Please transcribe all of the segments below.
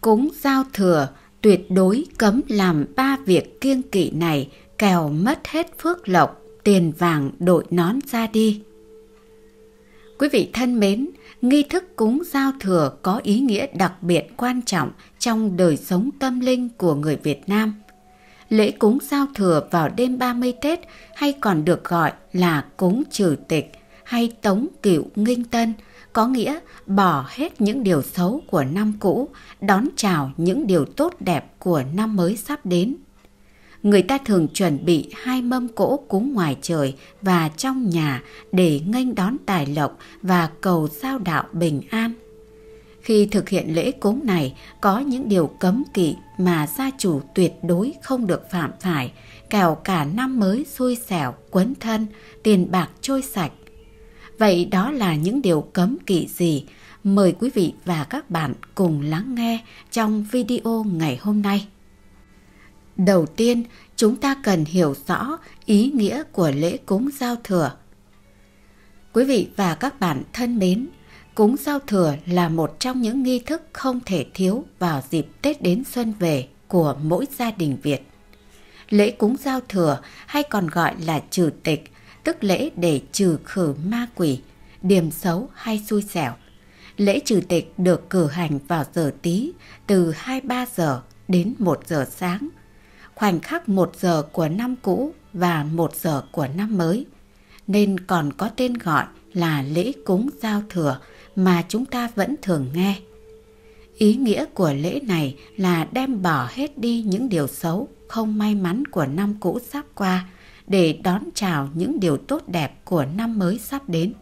Cúng giao thừa tuyệt đối cấm làm ba việc kiêng kỵ này kèo mất hết phước lộc, tiền vàng đội nón ra đi. Quý vị thân mến, nghi thức cúng giao thừa có ý nghĩa đặc biệt quan trọng trong đời sống tâm linh của người Việt Nam. Lễ cúng giao thừa vào đêm 30 Tết hay còn được gọi là cúng trừ tịch hay tống cựu nghinh tân có nghĩa bỏ hết những điều xấu của năm cũ, đón chào những điều tốt đẹp của năm mới sắp đến. Người ta thường chuẩn bị hai mâm cỗ cúng ngoài trời và trong nhà để nghênh đón tài lộc và cầu sao đạo bình an. Khi thực hiện lễ cúng này, có những điều cấm kỵ mà gia chủ tuyệt đối không được phạm phải, kẻo cả năm mới xui xẻo, quấn thân, tiền bạc trôi sạch – Vậy đó là những điều cấm kỵ gì? Mời quý vị và các bạn cùng lắng nghe trong video ngày hôm nay. Đầu tiên, chúng ta cần hiểu rõ ý nghĩa của lễ cúng giao thừa. Quý vị và các bạn thân mến, cúng giao thừa là một trong những nghi thức không thể thiếu vào dịp Tết đến xuân về của mỗi gia đình Việt. Lễ cúng giao thừa hay còn gọi là trừ tịch tức lễ để trừ khử ma quỷ, điểm xấu hay xui xẻo. Lễ trừ tịch được cử hành vào giờ tí từ 23 giờ đến 1 giờ sáng. Khoảnh khắc 1 giờ của năm cũ và 1 giờ của năm mới. Nên còn có tên gọi là lễ cúng giao thừa mà chúng ta vẫn thường nghe. Ý nghĩa của lễ này là đem bỏ hết đi những điều xấu, không may mắn của năm cũ sắp qua – để đón chào những điều tốt đẹp của năm mới sắp đến.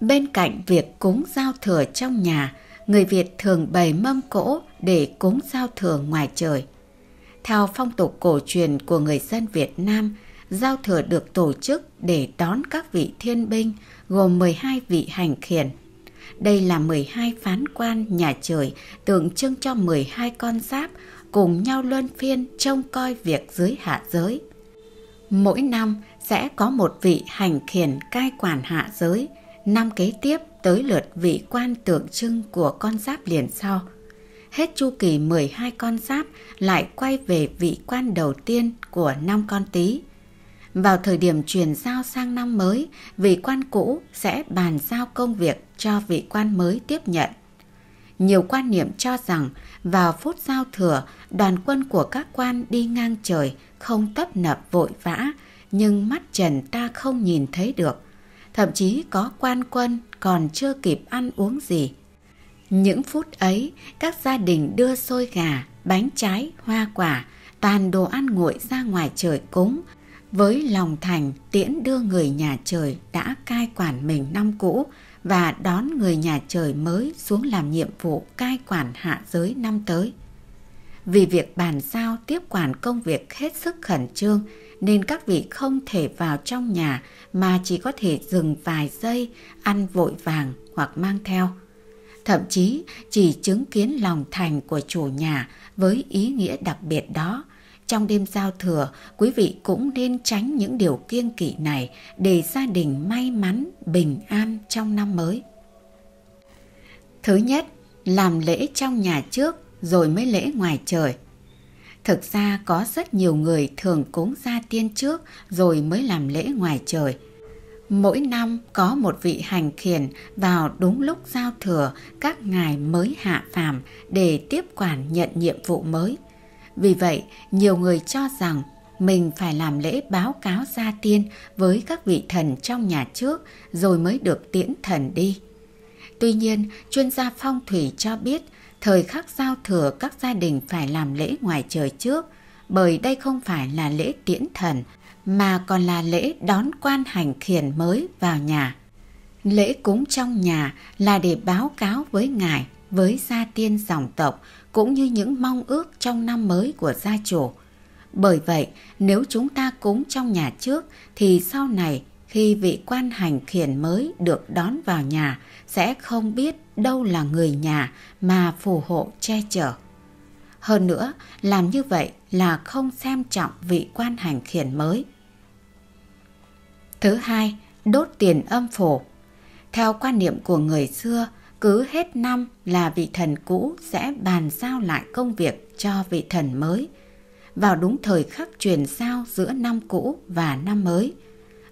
Bên cạnh việc cúng giao thừa trong nhà, người Việt thường bày mâm cỗ để cúng giao thừa ngoài trời. Theo phong tục cổ truyền của người dân Việt Nam, giao thừa được tổ chức để đón các vị thiên binh gồm 12 vị hành khiển. Đây là 12 phán quan nhà trời tượng trưng cho 12 con giáp cùng nhau luân phiên trông coi việc dưới hạ giới – Mỗi năm sẽ có một vị hành khiển cai quản hạ giới, năm kế tiếp tới lượt vị quan tượng trưng của con giáp liền sau. Hết chu kỳ 12 con giáp lại quay về vị quan đầu tiên của năm con Tý. Vào thời điểm chuyển giao sang năm mới, vị quan cũ sẽ bàn giao công việc cho vị quan mới tiếp nhận nhiều quan niệm cho rằng vào phút giao thừa, đoàn quân của các quan đi ngang trời, không tấp nập vội vã, nhưng mắt trần ta không nhìn thấy được. Thậm chí có quan quân còn chưa kịp ăn uống gì. Những phút ấy, các gia đình đưa xôi gà, bánh trái, hoa quả, toàn đồ ăn nguội ra ngoài trời cúng, với lòng thành tiễn đưa người nhà trời đã cai quản mình năm cũ và đón người nhà trời mới xuống làm nhiệm vụ cai quản hạ giới năm tới. Vì việc bàn giao tiếp quản công việc hết sức khẩn trương nên các vị không thể vào trong nhà mà chỉ có thể dừng vài giây ăn vội vàng hoặc mang theo. Thậm chí chỉ chứng kiến lòng thành của chủ nhà với ý nghĩa đặc biệt đó – trong đêm giao thừa, quý vị cũng nên tránh những điều kiêng kỵ này để gia đình may mắn, bình an trong năm mới. Thứ nhất, làm lễ trong nhà trước rồi mới lễ ngoài trời. Thực ra có rất nhiều người thường cúng gia tiên trước rồi mới làm lễ ngoài trời. Mỗi năm có một vị hành khiển vào đúng lúc giao thừa các ngài mới hạ phàm để tiếp quản nhận nhiệm vụ mới. Vì vậy, nhiều người cho rằng mình phải làm lễ báo cáo gia tiên với các vị thần trong nhà trước rồi mới được tiễn thần đi. Tuy nhiên, chuyên gia phong thủy cho biết thời khắc giao thừa các gia đình phải làm lễ ngoài trời trước bởi đây không phải là lễ tiễn thần mà còn là lễ đón quan hành khiển mới vào nhà. Lễ cúng trong nhà là để báo cáo với ngài với gia tiên dòng tộc cũng như những mong ước trong năm mới của gia chủ. Bởi vậy, nếu chúng ta cúng trong nhà trước thì sau này khi vị quan hành khiển mới được đón vào nhà sẽ không biết đâu là người nhà mà phù hộ che chở. Hơn nữa, làm như vậy là không xem trọng vị quan hành khiển mới. Thứ hai, đốt tiền âm phủ Theo quan niệm của người xưa, cứ hết năm là vị thần cũ sẽ bàn giao lại công việc cho vị thần mới vào đúng thời khắc truyền giao giữa năm cũ và năm mới.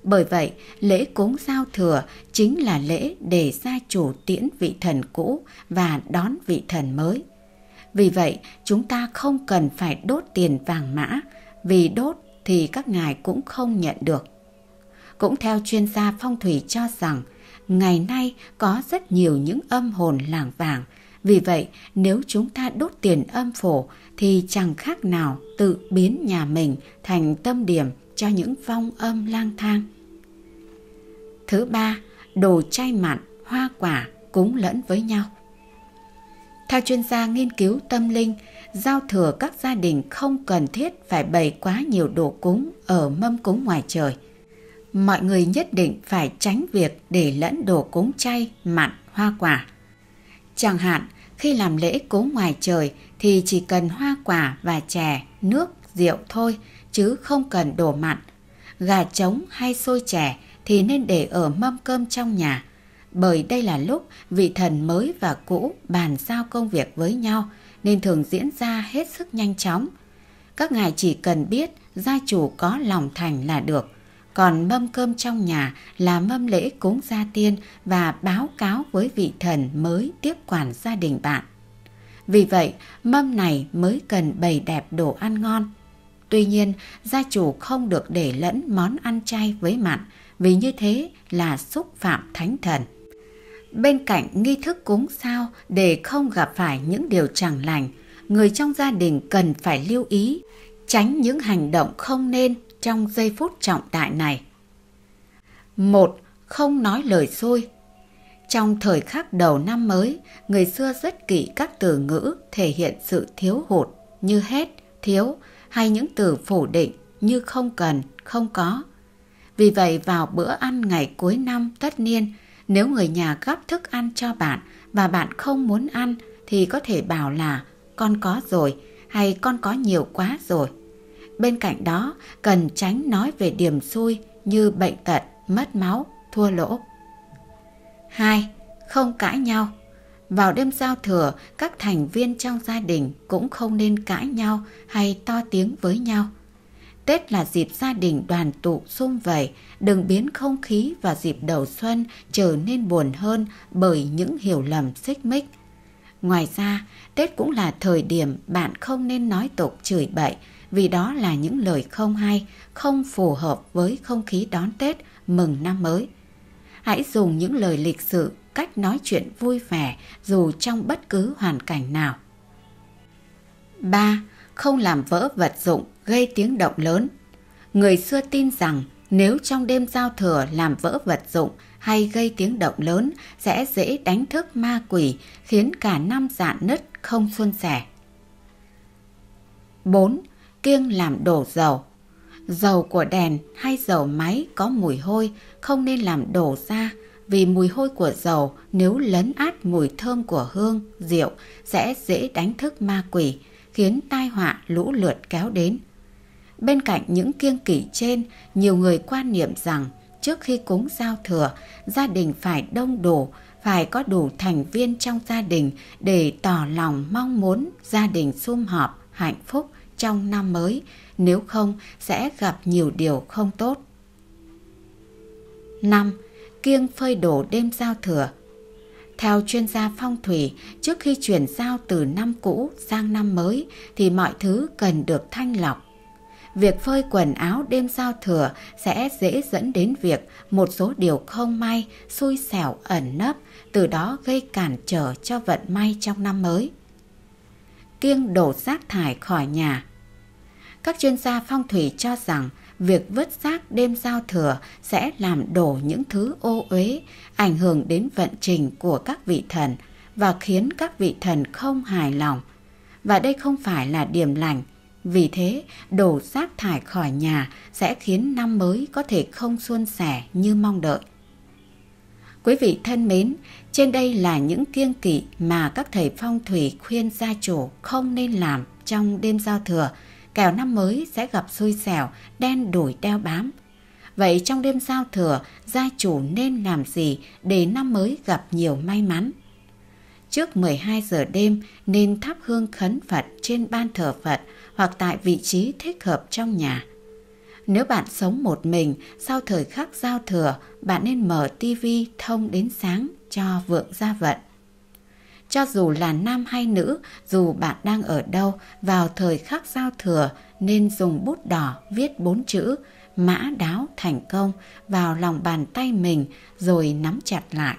Bởi vậy, lễ cúng giao thừa chính là lễ để gia chủ tiễn vị thần cũ và đón vị thần mới. Vì vậy, chúng ta không cần phải đốt tiền vàng mã, vì đốt thì các ngài cũng không nhận được. Cũng theo chuyên gia phong thủy cho rằng, ngày nay có rất nhiều những âm hồn làng vàng. Vì vậy, nếu chúng ta đốt tiền âm phổ thì chẳng khác nào tự biến nhà mình thành tâm điểm cho những vong âm lang thang. Thứ ba, đồ chay mặn, hoa quả cúng lẫn với nhau. Theo chuyên gia nghiên cứu tâm linh, giao thừa các gia đình không cần thiết phải bày quá nhiều đồ cúng ở mâm cúng ngoài trời – mọi người nhất định phải tránh việc để lẫn đồ cúng chay, mặn, hoa quả. Chẳng hạn, khi làm lễ cố ngoài trời thì chỉ cần hoa quả và chè, nước, rượu thôi, chứ không cần đồ mặn. Gà trống hay xôi chè thì nên để ở mâm cơm trong nhà, bởi đây là lúc vị thần mới và cũ bàn giao công việc với nhau nên thường diễn ra hết sức nhanh chóng. Các ngài chỉ cần biết gia chủ có lòng thành là được còn mâm cơm trong nhà là mâm lễ cúng gia tiên và báo cáo với vị thần mới tiếp quản gia đình bạn. Vì vậy, mâm này mới cần bày đẹp đồ ăn ngon. Tuy nhiên, gia chủ không được để lẫn món ăn chay với mặn, vì như thế là xúc phạm thánh thần. Bên cạnh nghi thức cúng sao để không gặp phải những điều chẳng lành, người trong gia đình cần phải lưu ý, tránh những hành động không nên trong giây phút trọng đại này. Một, không nói lời xui Trong thời khắc đầu năm mới, người xưa rất kỹ các từ ngữ thể hiện sự thiếu hụt như hết, thiếu hay những từ phủ định như không cần, không có. Vì vậy vào bữa ăn ngày cuối năm tất niên, nếu người nhà gắp thức ăn cho bạn và bạn không muốn ăn thì có thể bảo là con có rồi hay con có nhiều quá rồi. Bên cạnh đó, cần tránh nói về điểm xui như bệnh tật, mất máu, thua lỗ. 2. Không cãi nhau Vào đêm giao thừa, các thành viên trong gia đình cũng không nên cãi nhau hay to tiếng với nhau. Tết là dịp gia đình đoàn tụ sum vầy, đừng biến không khí và dịp đầu xuân trở nên buồn hơn bởi những hiểu lầm xích mích. Ngoài ra, Tết cũng là thời điểm bạn không nên nói tục chửi bậy, vì đó là những lời không hay, không phù hợp với không khí đón Tết, mừng năm mới. Hãy dùng những lời lịch sự, cách nói chuyện vui vẻ dù trong bất cứ hoàn cảnh nào. 3. Không làm vỡ vật dụng gây tiếng động lớn. Người xưa tin rằng nếu trong đêm giao thừa làm vỡ vật dụng hay gây tiếng động lớn sẽ dễ đánh thức ma quỷ, khiến cả năm dạn nứt không xuân sẻ. 4 kiêng làm đổ dầu. Dầu của đèn hay dầu máy có mùi hôi không nên làm đổ ra vì mùi hôi của dầu nếu lấn át mùi thơm của hương, rượu sẽ dễ đánh thức ma quỷ, khiến tai họa lũ lượt kéo đến. Bên cạnh những kiêng kỵ trên, nhiều người quan niệm rằng trước khi cúng giao thừa, gia đình phải đông đủ, phải có đủ thành viên trong gia đình để tỏ lòng mong muốn gia đình sum họp, hạnh phúc – trong năm mới, nếu không sẽ gặp nhiều điều không tốt. 5. Kiêng phơi đổ đêm giao thừa theo chuyên gia phong thủy, trước khi chuyển giao từ năm cũ sang năm mới thì mọi thứ cần được thanh lọc. Việc phơi quần áo đêm giao thừa sẽ dễ dẫn đến việc một số điều không may, xui xẻo ẩn nấp, từ đó gây cản trở cho vận may trong năm mới kiêng đổ rác thải khỏi nhà. Các chuyên gia phong thủy cho rằng việc vứt rác đêm giao thừa sẽ làm đổ những thứ ô uế, ảnh hưởng đến vận trình của các vị thần và khiến các vị thần không hài lòng. Và đây không phải là điểm lành, vì thế đổ rác thải khỏi nhà sẽ khiến năm mới có thể không suôn sẻ như mong đợi. Quý vị thân mến, trên đây là những kiêng kỵ mà các thầy phong thủy khuyên gia chủ không nên làm trong đêm giao thừa, kẻo năm mới sẽ gặp xui xẻo, đen đủi đeo bám. Vậy trong đêm giao thừa, gia chủ nên làm gì để năm mới gặp nhiều may mắn? Trước 12 giờ đêm nên thắp hương khấn Phật trên ban thờ Phật hoặc tại vị trí thích hợp trong nhà – nếu bạn sống một mình, sau thời khắc giao thừa, bạn nên mở tivi thông đến sáng cho vượng gia vận. Cho dù là nam hay nữ, dù bạn đang ở đâu, vào thời khắc giao thừa nên dùng bút đỏ viết bốn chữ mã đáo thành công vào lòng bàn tay mình rồi nắm chặt lại.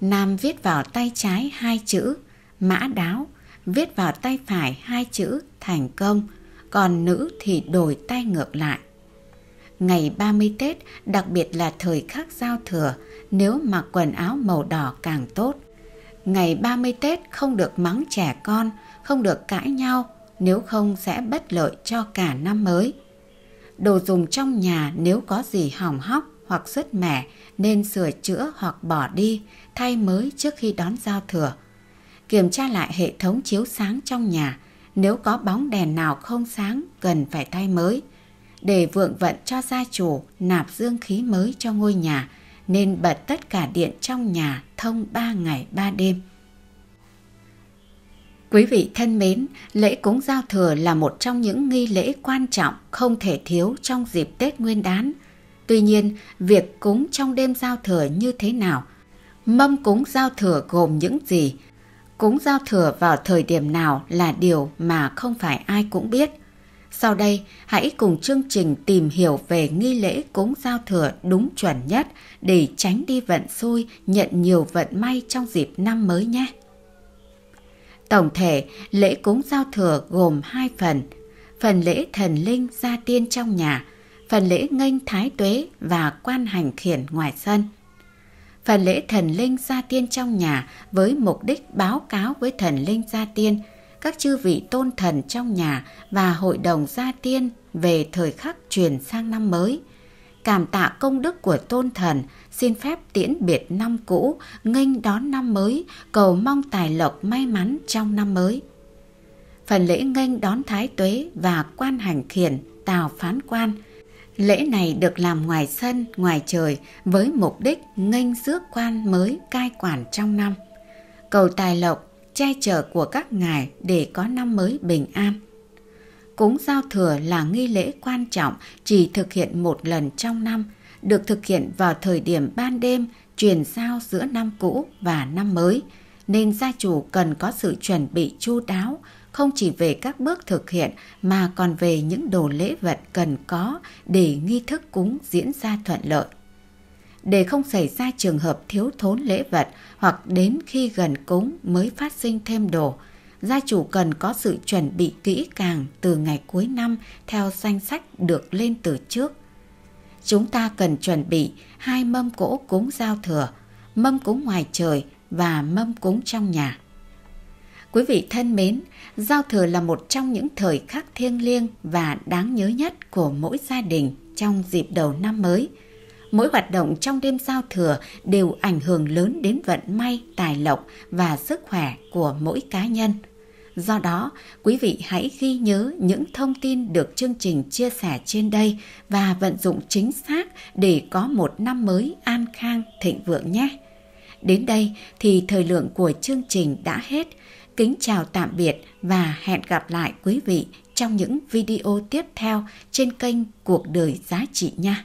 Nam viết vào tay trái hai chữ mã đáo, viết vào tay phải hai chữ thành công, còn nữ thì đổi tay ngược lại. Ngày 30 Tết, đặc biệt là thời khắc giao thừa, nếu mặc quần áo màu đỏ càng tốt. Ngày 30 Tết không được mắng trẻ con, không được cãi nhau, nếu không sẽ bất lợi cho cả năm mới. Đồ dùng trong nhà nếu có gì hỏng hóc hoặc sứt mẻ nên sửa chữa hoặc bỏ đi, thay mới trước khi đón giao thừa. Kiểm tra lại hệ thống chiếu sáng trong nhà, nếu có bóng đèn nào không sáng cần phải thay mới – để vượng vận cho gia chủ nạp dương khí mới cho ngôi nhà, nên bật tất cả điện trong nhà thông 3 ngày 3 đêm. Quý vị thân mến, lễ cúng giao thừa là một trong những nghi lễ quan trọng không thể thiếu trong dịp Tết Nguyên đán. Tuy nhiên, việc cúng trong đêm giao thừa như thế nào? Mâm cúng giao thừa gồm những gì? Cúng giao thừa vào thời điểm nào là điều mà không phải ai cũng biết – sau đây, hãy cùng chương trình tìm hiểu về nghi lễ cúng giao thừa đúng chuẩn nhất để tránh đi vận xui, nhận nhiều vận may trong dịp năm mới nhé. Tổng thể, lễ cúng giao thừa gồm hai phần. Phần lễ thần linh gia tiên trong nhà, phần lễ nghênh thái tuế và quan hành khiển ngoài sân. Phần lễ thần linh gia tiên trong nhà với mục đích báo cáo với thần linh gia tiên – các chư vị tôn thần trong nhà và hội đồng gia tiên về thời khắc chuyển sang năm mới. Cảm tạ công đức của tôn thần, xin phép tiễn biệt năm cũ, nghênh đón năm mới, cầu mong tài lộc may mắn trong năm mới. Phần lễ nghênh đón Thái Tuế và quan hành khiển, tào phán quan – Lễ này được làm ngoài sân, ngoài trời với mục đích nghênh rước quan mới cai quản trong năm. Cầu tài lộc, che chở của các ngài để có năm mới bình an. Cúng giao thừa là nghi lễ quan trọng chỉ thực hiện một lần trong năm, được thực hiện vào thời điểm ban đêm chuyển giao giữa năm cũ và năm mới, nên gia chủ cần có sự chuẩn bị chu đáo, không chỉ về các bước thực hiện mà còn về những đồ lễ vật cần có để nghi thức cúng diễn ra thuận lợi để không xảy ra trường hợp thiếu thốn lễ vật hoặc đến khi gần cúng mới phát sinh thêm đồ. Gia chủ cần có sự chuẩn bị kỹ càng từ ngày cuối năm theo danh sách được lên từ trước. Chúng ta cần chuẩn bị hai mâm cỗ cúng giao thừa, mâm cúng ngoài trời và mâm cúng trong nhà. Quý vị thân mến, giao thừa là một trong những thời khắc thiêng liêng và đáng nhớ nhất của mỗi gia đình trong dịp đầu năm mới – mỗi hoạt động trong đêm giao thừa đều ảnh hưởng lớn đến vận may, tài lộc và sức khỏe của mỗi cá nhân. Do đó, quý vị hãy ghi nhớ những thông tin được chương trình chia sẻ trên đây và vận dụng chính xác để có một năm mới an khang thịnh vượng nhé. Đến đây thì thời lượng của chương trình đã hết. Kính chào tạm biệt và hẹn gặp lại quý vị trong những video tiếp theo trên kênh Cuộc đời giá trị nha.